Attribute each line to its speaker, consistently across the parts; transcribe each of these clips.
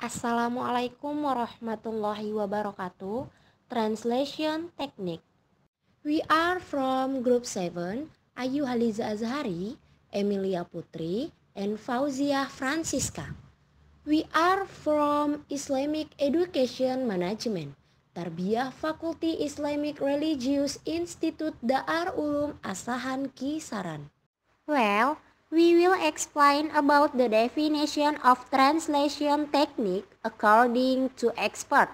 Speaker 1: Assalamualaikum warahmatullahi wabarakatuh. Translation Technique We are from Group 7, Ayu Haliza Azhari, Emilia Putri, and Fauzia Francisca. We are from Islamic Education Management, Tarbiyah Fakulti Islamic Religious Institute Da'ar Ulum Asahan Kisaran. Well, we will explain about the definition of translation technique according to expert,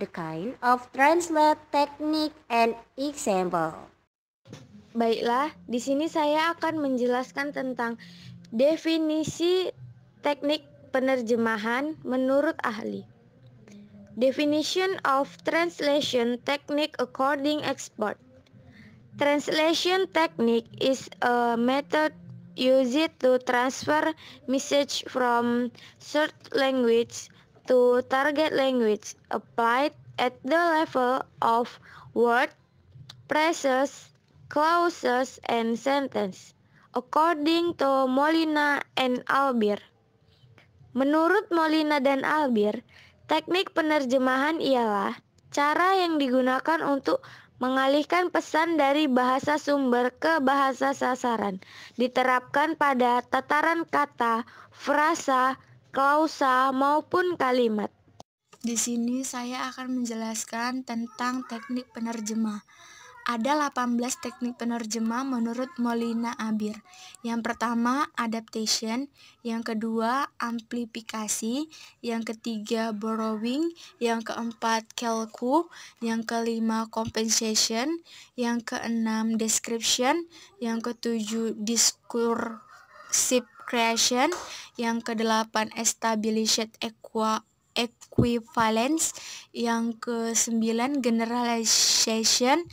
Speaker 1: the kind of translate technique and example. Baiklah, di sini saya akan menjelaskan tentang definisi teknik penerjemahan menurut ahli. Definition of translation technique according expert. Translation technique is a method use it to transfer message from third language to target language applied at the level of word, phrases, clauses, and sentence, according to Molina and Albir. Menurut Molina dan Albir, teknik penerjemahan ialah cara yang digunakan untuk mengalihkan pesan dari bahasa sumber ke bahasa sasaran diterapkan pada tataran kata, frasa, klausa maupun kalimat. Di sini saya akan menjelaskan tentang teknik penerjemah. Ada 18 teknik penerjemah menurut Molina Abir. Yang pertama, adaptation, yang kedua, amplifikasi, yang ketiga, borrowing, yang keempat, calcu, yang kelima, compensation, yang keenam, description, yang ketujuh, discursive creation, yang kedelapan, established equa equivalence, yang kesembilan, generalization,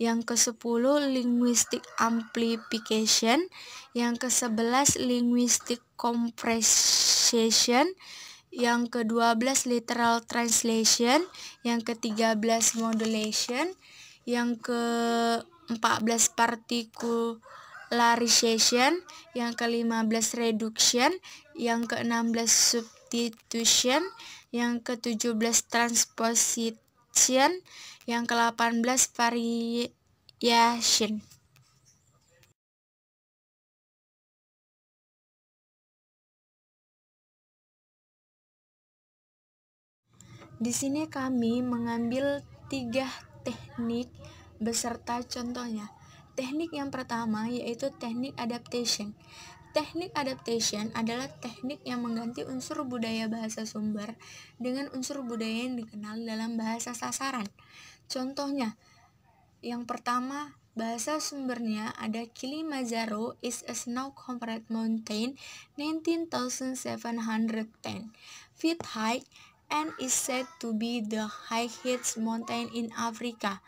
Speaker 1: yang ke-10 linguistic amplification, yang ke-11 linguistic compression, yang ke-12 literal translation, yang ke-13 modulation, yang ke-14 particularization, yang ke-15 reduction, yang ke-16 substitution, yang ke-17 transposition, yang ke-18 variation. Di sini kami mengambil tiga teknik beserta contohnya. Teknik yang pertama yaitu teknik adaptation. Teknik adaptation adalah teknik yang mengganti unsur budaya bahasa sumber dengan unsur budaya yang dikenal dalam bahasa sasaran. Contohnya, yang pertama, bahasa sumbernya ada Kilimanjaro is a snow-covered mountain 19,710 feet high and is said to be the highest mountain in Africa.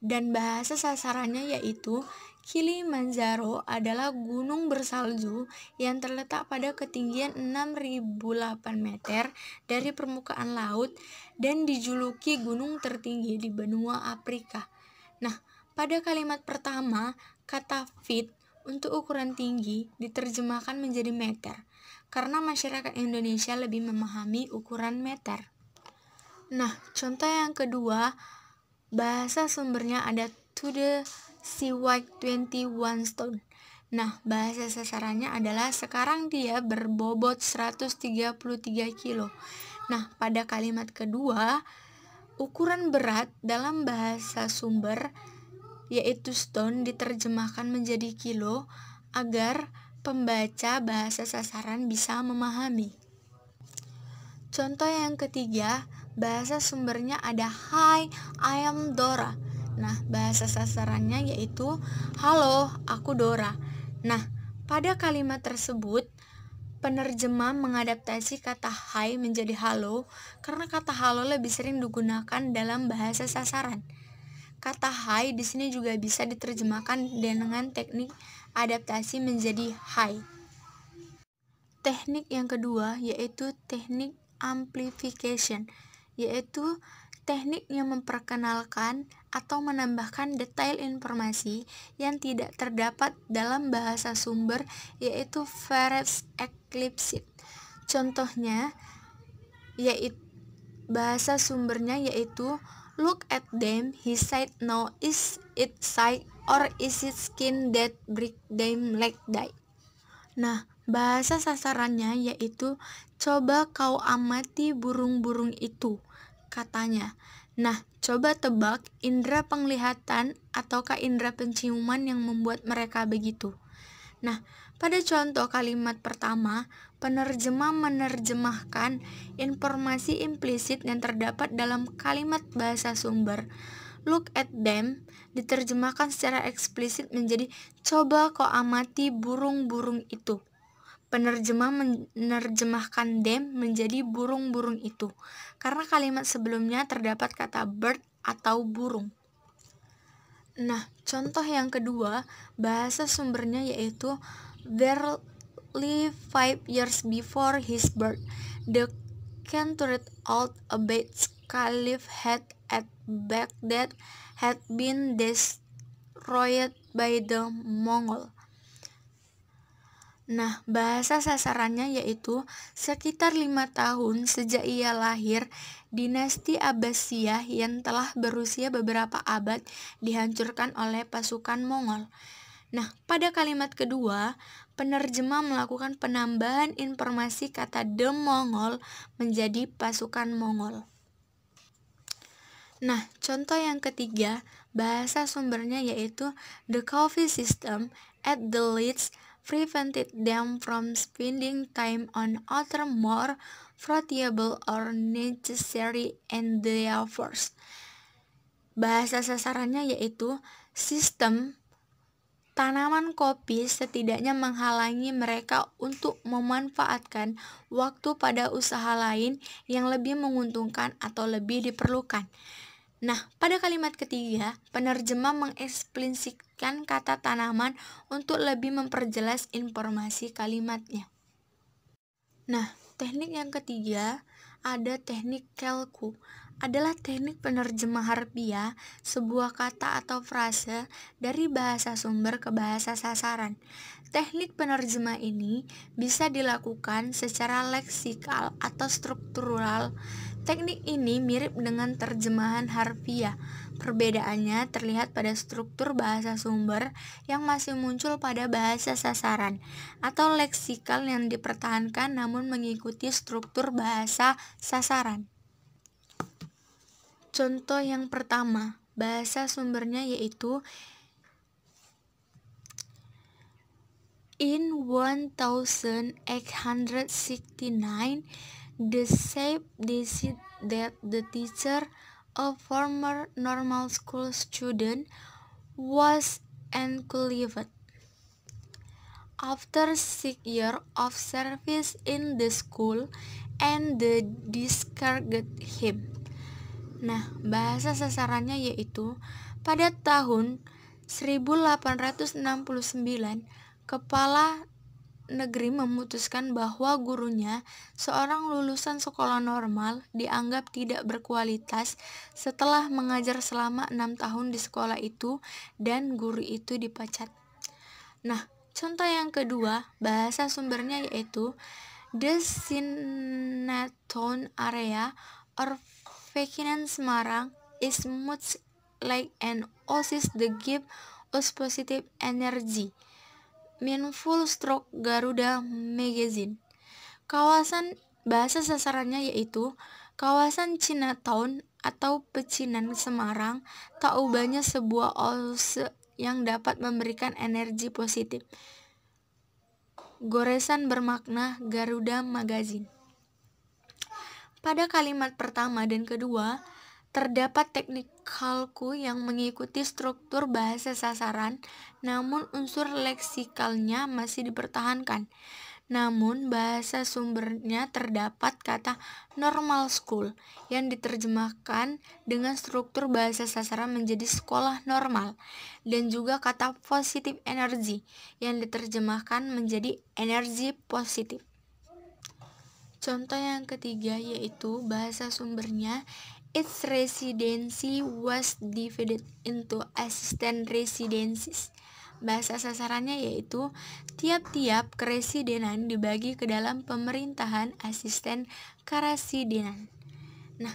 Speaker 1: Dan bahasa sasarannya yaitu Kilimanjaro adalah gunung bersalju yang terletak pada ketinggian 6.008 meter dari permukaan laut dan dijuluki gunung tertinggi di benua Afrika. Nah, pada kalimat pertama, kata fit untuk ukuran tinggi diterjemahkan menjadi meter karena masyarakat Indonesia lebih memahami ukuran meter. Nah, contoh yang kedua, bahasa sumbernya ada to the White 21 Stone. Nah, bahasa sasarannya adalah sekarang dia berbobot 133 kilo. Nah, pada kalimat kedua, ukuran berat dalam bahasa sumber yaitu stone diterjemahkan menjadi kilo agar pembaca bahasa sasaran bisa memahami. Contoh yang ketiga, bahasa sumbernya ada Hi, I am Dora. Nah, bahasa sasarannya yaitu "Halo, aku Dora". Nah, pada kalimat tersebut penerjemah mengadaptasi kata "hai" menjadi "halo" karena kata "halo" lebih sering digunakan dalam bahasa sasaran. Kata "hai" di sini juga bisa diterjemahkan dengan teknik adaptasi menjadi "hai". Teknik yang kedua yaitu teknik amplification, yaitu teknik yang memperkenalkan atau menambahkan detail informasi yang tidak terdapat dalam bahasa sumber yaitu Ferret's Eclipse. Contohnya yaitu bahasa sumbernya yaitu look at them he said no is it sight or is it skin that break them like that. Nah, bahasa sasarannya yaitu coba kau amati burung-burung itu katanya. Nah, coba tebak indera penglihatan ataukah indera penciuman yang membuat mereka begitu. Nah, pada contoh kalimat pertama, penerjemah menerjemahkan informasi implisit yang terdapat dalam kalimat bahasa sumber. Look at them diterjemahkan secara eksplisit menjadi coba kau amati burung-burung itu. Penerjemah menerjemahkan them menjadi burung-burung itu, karena kalimat sebelumnya terdapat kata bird atau burung. Nah, contoh yang kedua, bahasa sumbernya yaitu barely five years before his birth, the cantured old Abed caliph had at Baghdad had been destroyed by the Mongol. Nah, bahasa sasarannya yaitu sekitar lima tahun sejak ia lahir, dinasti Abbasiyah yang telah berusia beberapa abad dihancurkan oleh pasukan Mongol. Nah, pada kalimat kedua, penerjemah melakukan penambahan informasi kata The Mongol menjadi pasukan Mongol. Nah, contoh yang ketiga, bahasa sumbernya yaitu The Coffee System at the Leeds prevented them from spending time on other more profitable or necessary endeavors. Bahasa sasarannya yaitu sistem tanaman kopi setidaknya menghalangi mereka untuk memanfaatkan waktu pada usaha lain yang lebih menguntungkan atau lebih diperlukan. Nah, pada kalimat ketiga, penerjemah mengeksplisitkan kata tanaman untuk lebih memperjelas informasi kalimatnya. Nah, teknik yang ketiga ada teknik kelku. Adalah teknik penerjemah harfiah sebuah kata atau frase dari bahasa sumber ke bahasa sasaran. Teknik penerjemah ini bisa dilakukan secara leksikal atau struktural Teknik ini mirip dengan terjemahan harfiah. Perbedaannya terlihat pada struktur bahasa sumber yang masih muncul pada bahasa sasaran atau leksikal yang dipertahankan namun mengikuti struktur bahasa sasaran. Contoh yang pertama, bahasa sumbernya yaitu in 1869 the shape decided that the teacher, a former normal school student, was uncleaved. After six years of service in the school, and the discarded him. Nah, bahasa sasarannya yaitu pada tahun 1869 kepala negeri memutuskan bahwa gurunya, seorang lulusan sekolah normal, dianggap tidak berkualitas setelah mengajar selama enam tahun di sekolah itu dan guru itu dipecat. Nah, contoh yang kedua, bahasa sumbernya yaitu The Sinaton Area or Fekinan Semarang is much like an oasis that give us positive energy Full Stroke Garuda Magazine. Kawasan bahasa sasarannya yaitu kawasan Chinatown atau pecinan Semarang, tak ubahnya sebuah oase yang dapat memberikan energi positif. Goresan bermakna Garuda Magazine. Pada kalimat pertama dan kedua, Terdapat teknik kalku yang mengikuti struktur bahasa sasaran, namun unsur leksikalnya masih dipertahankan. Namun, bahasa sumbernya terdapat kata normal school yang diterjemahkan dengan struktur bahasa sasaran menjadi sekolah normal dan juga kata positive energy yang diterjemahkan menjadi energi positif. Contoh yang ketiga yaitu bahasa sumbernya Its residency was divided into assistant residencies. Bahasa sasarannya yaitu tiap-tiap keresidenan dibagi ke dalam pemerintahan asisten karesidenan. Nah,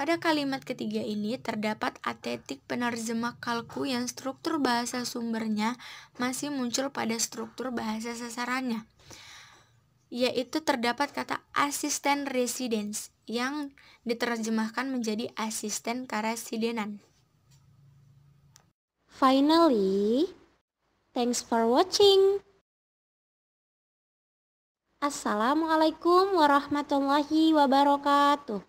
Speaker 1: pada kalimat ketiga ini terdapat atetik penerjemah kalku yang struktur bahasa sumbernya masih muncul pada struktur bahasa sasarannya yaitu terdapat kata asisten residence yang diterjemahkan menjadi asisten karesidenan. Finally, thanks for watching. Assalamualaikum warahmatullahi wabarakatuh.